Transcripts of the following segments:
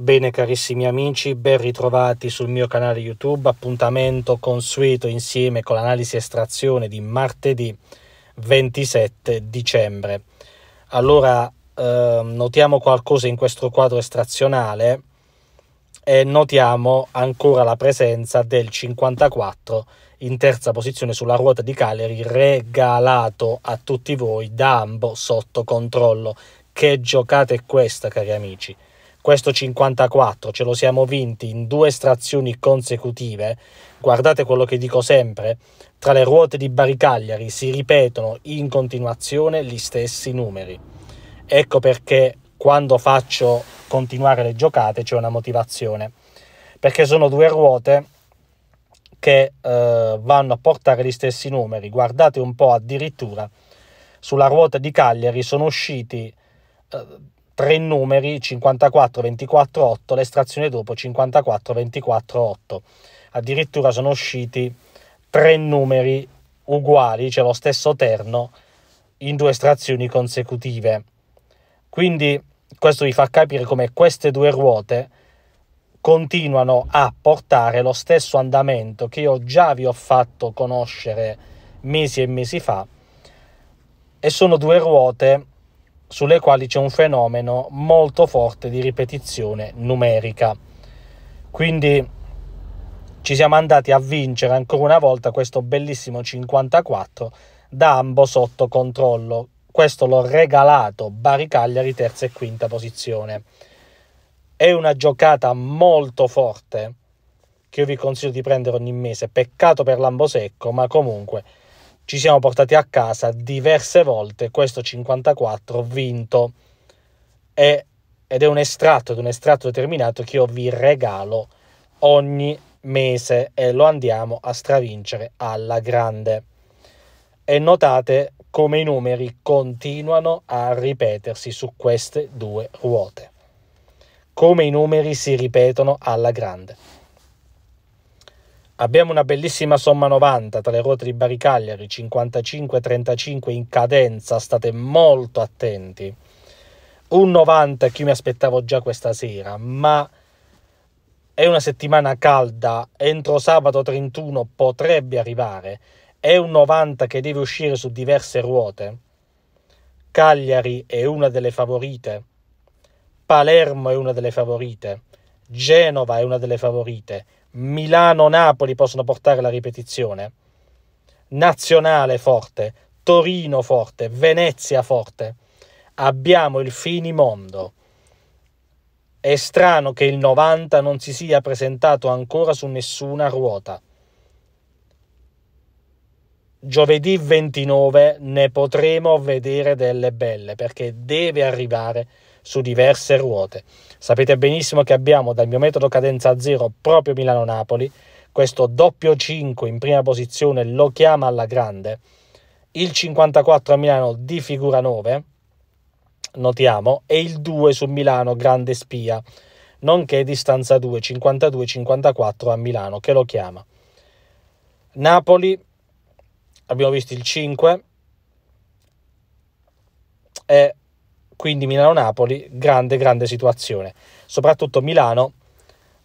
Bene carissimi amici, ben ritrovati sul mio canale YouTube, appuntamento consueto insieme con l'analisi estrazione di martedì 27 dicembre. Allora, eh, notiamo qualcosa in questo quadro estrazionale e notiamo ancora la presenza del 54 in terza posizione sulla ruota di Caleri regalato a tutti voi da Ambo sotto controllo. Che giocata è questa, cari amici? questo 54 ce lo siamo vinti in due estrazioni consecutive. Guardate quello che dico sempre, tra le ruote di Baricagliari si ripetono in continuazione gli stessi numeri. Ecco perché quando faccio continuare le giocate c'è una motivazione, perché sono due ruote che eh, vanno a portare gli stessi numeri. Guardate un po' addirittura sulla ruota di Cagliari sono usciti eh, tre numeri 54 24 8 l'estrazione dopo 54 24 8 addirittura sono usciti tre numeri uguali cioè lo stesso terno in due estrazioni consecutive quindi questo vi fa capire come queste due ruote continuano a portare lo stesso andamento che io già vi ho fatto conoscere mesi e mesi fa e sono due ruote sulle quali c'è un fenomeno molto forte di ripetizione numerica. Quindi ci siamo andati a vincere ancora una volta questo bellissimo 54 da ambo sotto controllo. Questo l'ho regalato Baricagliari terza e quinta posizione. È una giocata molto forte che io vi consiglio di prendere ogni mese. Peccato per l'ambo secco, ma comunque ci siamo portati a casa diverse volte questo 54 vinto e, ed è un estratto, ed un estratto determinato che io vi regalo ogni mese e lo andiamo a stravincere alla grande. E notate come i numeri continuano a ripetersi su queste due ruote, come i numeri si ripetono alla grande. Abbiamo una bellissima somma 90 tra le ruote di Baricagliari, 55-35 in cadenza, state molto attenti. Un 90 che io mi aspettavo già questa sera, ma è una settimana calda, entro sabato 31 potrebbe arrivare, è un 90 che deve uscire su diverse ruote. Cagliari è una delle favorite, Palermo è una delle favorite, Genova è una delle favorite, Milano-Napoli possono portare la ripetizione. Nazionale forte, Torino forte, Venezia forte. Abbiamo il finimondo. È strano che il 90 non si sia presentato ancora su nessuna ruota. Giovedì 29 ne potremo vedere delle belle perché deve arrivare su diverse ruote. Sapete benissimo che abbiamo dal mio metodo cadenza zero proprio Milano-Napoli, questo doppio 5 in prima posizione lo chiama alla grande, il 54 a Milano di figura 9, notiamo, e il 2 su Milano grande spia, nonché distanza 2, 52-54 a Milano che lo chiama. Napoli, abbiamo visto il 5, e quindi Milano-Napoli, grande, grande situazione. Soprattutto Milano,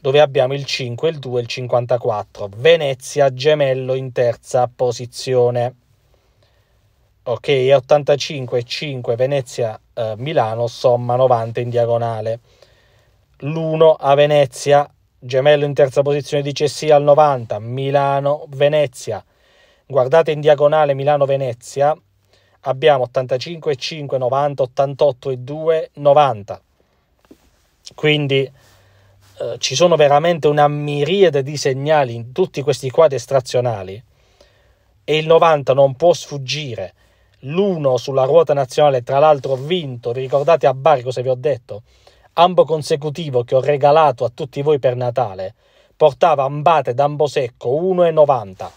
dove abbiamo il 5, il 2 il 54. Venezia, gemello in terza posizione. Ok, 85, 5, Venezia, eh, Milano, somma 90 in diagonale. L'1 a Venezia, gemello in terza posizione dice sì al 90, Milano, Venezia. Guardate in diagonale Milano-Venezia, abbiamo 85 5, 90, 88 e 2, 90. Quindi eh, ci sono veramente una miriade di segnali in tutti questi quadri estrazionali e il 90 non può sfuggire. L'1 sulla ruota nazionale, tra l'altro, vinto, vi ricordate a Bari cosa vi ho detto? Ambo consecutivo che ho regalato a tutti voi per Natale portava Ambate d'ambo d'Ambosecco 1,90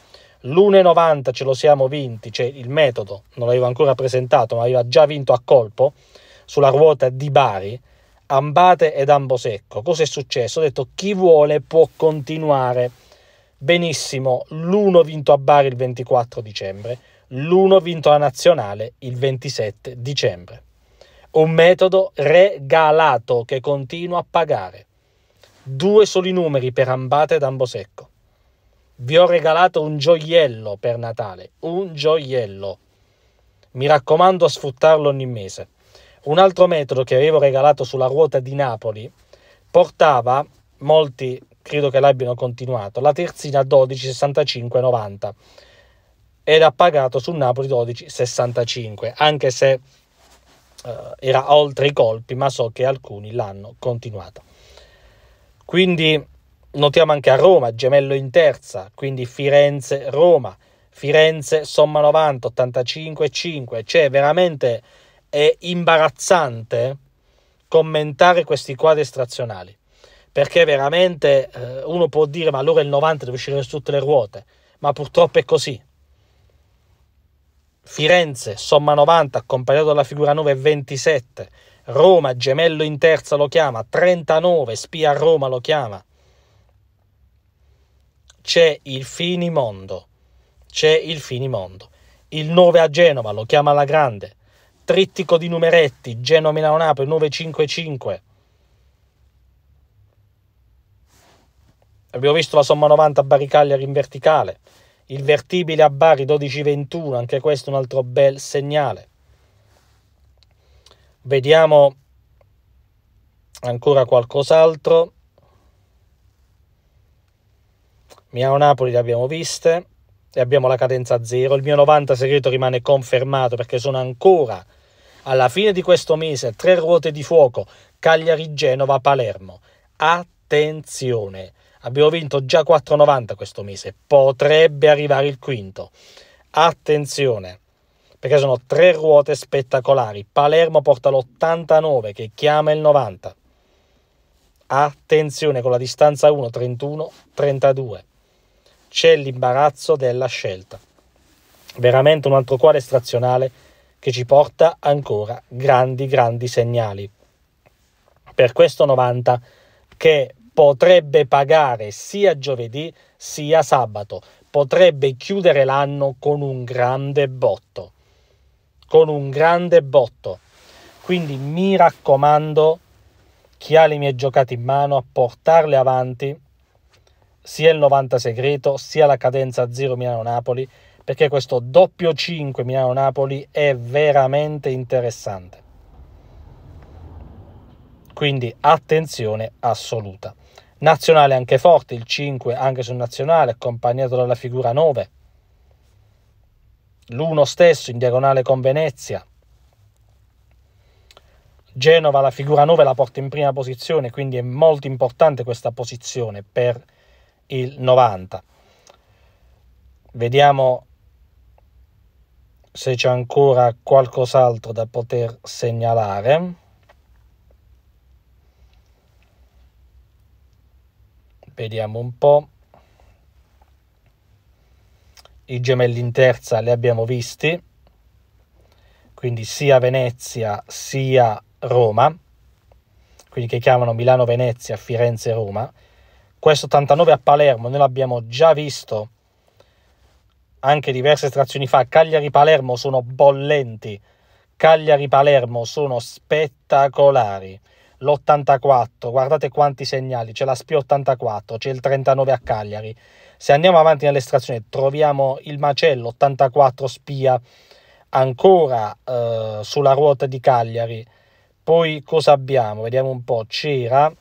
l'1,90 ce lo siamo vinti, cioè il metodo non l'aveva ancora presentato, ma aveva già vinto a colpo sulla ruota di Bari, Ambate ed Ambosecco. Cosa è successo? Ho detto chi vuole può continuare. Benissimo, l'1 vinto a Bari il 24 dicembre, l'1 vinto alla nazionale il 27 dicembre. Un metodo regalato che continua a pagare. Due soli numeri per Ambate ed Ambosecco vi ho regalato un gioiello per Natale, un gioiello. Mi raccomando sfruttarlo ogni mese. Un altro metodo che avevo regalato sulla ruota di Napoli portava, molti credo che l'abbiano continuato, la terzina 12,65,90 ed ha pagato sul Napoli 12,65, anche se eh, era oltre i colpi, ma so che alcuni l'hanno continuata. Quindi Notiamo anche a Roma, gemello in terza, quindi Firenze-Roma. Firenze somma 90, 85, 5. Cioè, veramente è imbarazzante commentare questi quadri estrazionali. Perché veramente eh, uno può dire, ma allora il 90 deve uscire su tutte le ruote. Ma purtroppo è così. Firenze, somma 90, accompagnato dalla figura 9, 27. Roma, gemello in terza lo chiama, 39, spia a Roma lo chiama c'è il finimondo, c'è il finimondo. Il 9 a Genova lo chiama la grande, trittico di numeretti, Genova Milano Napoli 955. Abbiamo visto la somma 90 a Bari Cagliari in verticale, il vertibile a Bari 1221, anche questo è un altro bel segnale. Vediamo ancora qualcos'altro. Milano-Napoli le abbiamo viste e abbiamo la cadenza a zero. Il mio 90 segreto rimane confermato perché sono ancora alla fine di questo mese tre ruote di fuoco Cagliari-Genova-Palermo. Attenzione, abbiamo vinto già 4,90 questo mese, potrebbe arrivare il quinto. Attenzione, perché sono tre ruote spettacolari. Palermo porta l'89 che chiama il 90. Attenzione con la distanza 1, 31, 32 c'è l'imbarazzo della scelta. Veramente un altro cuore strazionale che ci porta ancora grandi, grandi segnali. Per questo 90 che potrebbe pagare sia giovedì sia sabato, potrebbe chiudere l'anno con un grande botto. Con un grande botto. Quindi mi raccomando, chi ha le mie giocate in mano, a portarle avanti sia il 90 segreto sia la cadenza 0 Milano-Napoli perché questo doppio 5 Milano-Napoli è veramente interessante. Quindi attenzione assoluta. Nazionale anche forte, il 5 anche sul nazionale, accompagnato dalla figura 9. L'1 stesso in diagonale con Venezia. Genova la figura 9 la porta in prima posizione, quindi è molto importante questa posizione per il 90. Vediamo se c'è ancora qualcos'altro da poter segnalare. Vediamo un po'. I gemelli in terza li abbiamo visti, quindi sia Venezia sia Roma, quindi che chiamano Milano, Venezia, Firenze, Roma. Questo 89 a Palermo, noi l'abbiamo già visto anche diverse estrazioni fa. Cagliari-Palermo sono bollenti. Cagliari-Palermo sono spettacolari. L'84, guardate quanti segnali, c'è la SPI 84, c'è il 39 a Cagliari. Se andiamo avanti nell'estrazione troviamo il macello 84 spia ancora eh, sulla ruota di Cagliari. Poi cosa abbiamo? Vediamo un po', c'era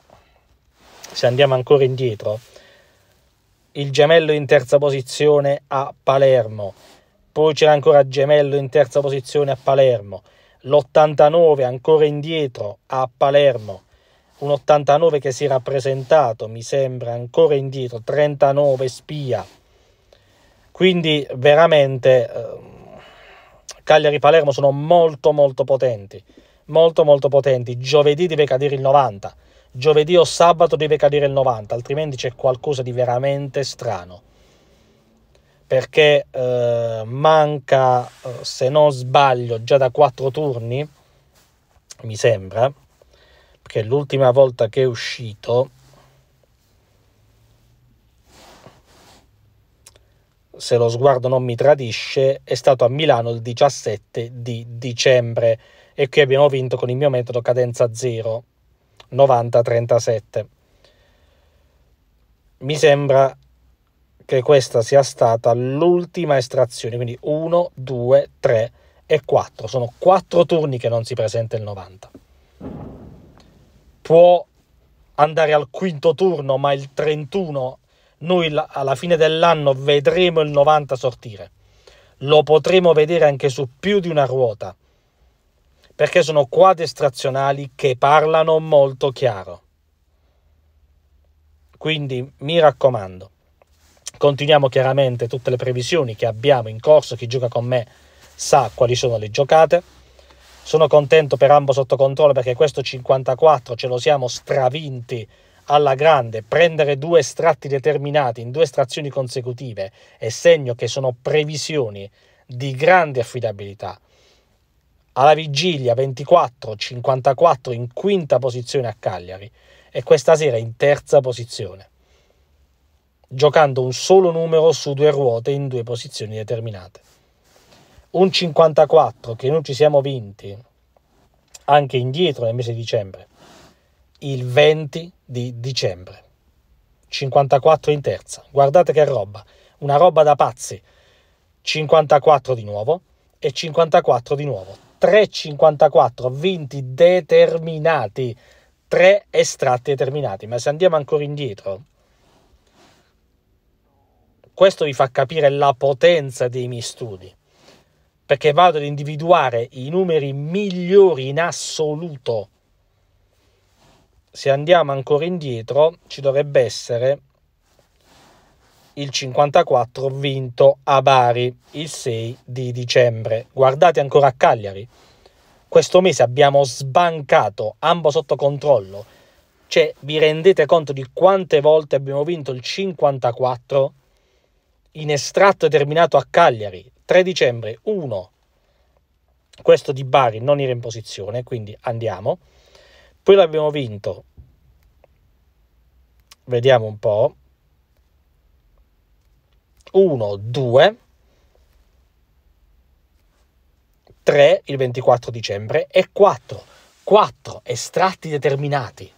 se andiamo ancora indietro, il gemello in terza posizione a Palermo, poi c'era ancora gemello in terza posizione a Palermo, l'89 ancora indietro a Palermo, un 89 che si era presentato, mi sembra, ancora indietro, 39 spia. Quindi veramente eh, Cagliari e Palermo sono molto molto potenti, molto molto potenti. Giovedì deve cadere il 90 giovedì o sabato deve cadere il 90, altrimenti c'è qualcosa di veramente strano. Perché eh, manca, eh, se non sbaglio, già da quattro turni, mi sembra, perché l'ultima volta che è uscito se lo sguardo non mi tradisce, è stato a Milano il 17 di dicembre e qui abbiamo vinto con il mio metodo cadenza zero. 90-37. Mi sembra che questa sia stata l'ultima estrazione, quindi 1, 2, 3 e 4. Sono 4 turni che non si presenta il 90. Può andare al quinto turno, ma il 31 noi alla fine dell'anno vedremo il 90 sortire. Lo potremo vedere anche su più di una ruota perché sono quadri estrazionali che parlano molto chiaro. Quindi mi raccomando, continuiamo chiaramente tutte le previsioni che abbiamo in corso, chi gioca con me sa quali sono le giocate. Sono contento per ambo sotto controllo perché questo 54 ce lo siamo stravinti alla grande, prendere due estratti determinati in due estrazioni consecutive è segno che sono previsioni di grande affidabilità alla vigilia 24-54 in quinta posizione a Cagliari e questa sera in terza posizione, giocando un solo numero su due ruote in due posizioni determinate. Un 54 che noi ci siamo vinti anche indietro nel mese di dicembre, il 20 di dicembre. 54 in terza, guardate che roba, una roba da pazzi. 54 di nuovo e 54 di nuovo. 3,54 vinti determinati, 3 estratti determinati. Ma se andiamo ancora indietro, questo vi fa capire la potenza dei miei studi, perché vado ad individuare i numeri migliori in assoluto. Se andiamo ancora indietro, ci dovrebbe essere il 54 vinto a Bari il 6 di dicembre. Guardate ancora a Cagliari. Questo mese abbiamo sbancato, ambo sotto controllo. Cioè, vi rendete conto di quante volte abbiamo vinto il 54 in estratto e terminato a Cagliari? 3 dicembre, 1. Questo di Bari non era in posizione, quindi andiamo. Poi l'abbiamo vinto. Vediamo un po' 1, 2, 3 il 24 dicembre e 4, 4 estratti determinati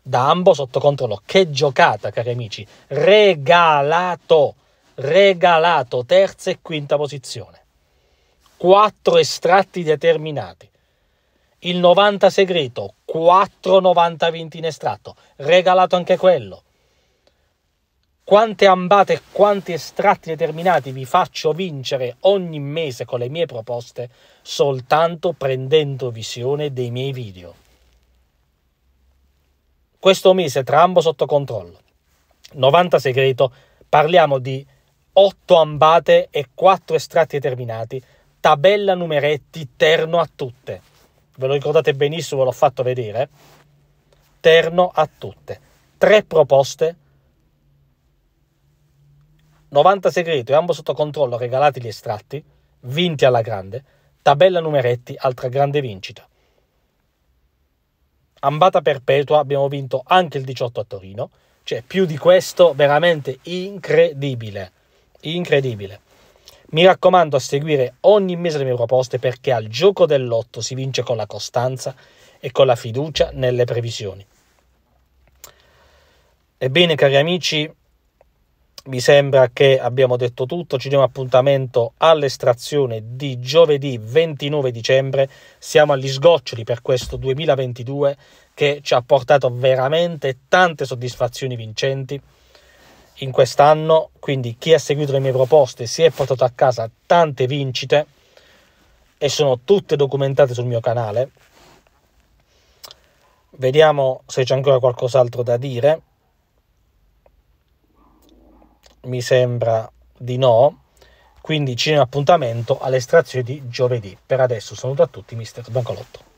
da ambo sotto controllo. Che giocata, cari amici! Regalato, regalato, terza e quinta posizione. 4 estratti determinati. Il 90 segreto, 4,90 vinti in estratto, regalato anche quello quante ambate e quanti estratti determinati vi faccio vincere ogni mese con le mie proposte soltanto prendendo visione dei miei video. Questo mese tra ambo sotto controllo. 90 segreto, parliamo di 8 ambate e 4 estratti determinati, tabella numeretti terno a tutte. Ve lo ricordate benissimo, l'ho fatto vedere. Terno a tutte. Tre proposte 90 segreti e ambo sotto controllo regalati gli estratti, vinti alla grande, tabella numeretti, altra grande vincita. Ambata perpetua, abbiamo vinto anche il 18 a Torino, cioè più di questo veramente incredibile, incredibile. Mi raccomando a seguire ogni mese le mie proposte perché al gioco dell'otto si vince con la costanza e con la fiducia nelle previsioni. Ebbene cari amici, mi sembra che abbiamo detto tutto, ci diamo appuntamento all'estrazione di giovedì 29 dicembre, siamo agli sgoccioli per questo 2022 che ci ha portato veramente tante soddisfazioni vincenti in quest'anno, quindi chi ha seguito le mie proposte si è portato a casa tante vincite e sono tutte documentate sul mio canale. Vediamo se c'è ancora qualcos'altro da dire mi sembra di no. Quindi ci ne appuntamento all'estrazione di giovedì. Per adesso saluto a tutti, mister Bancolotto.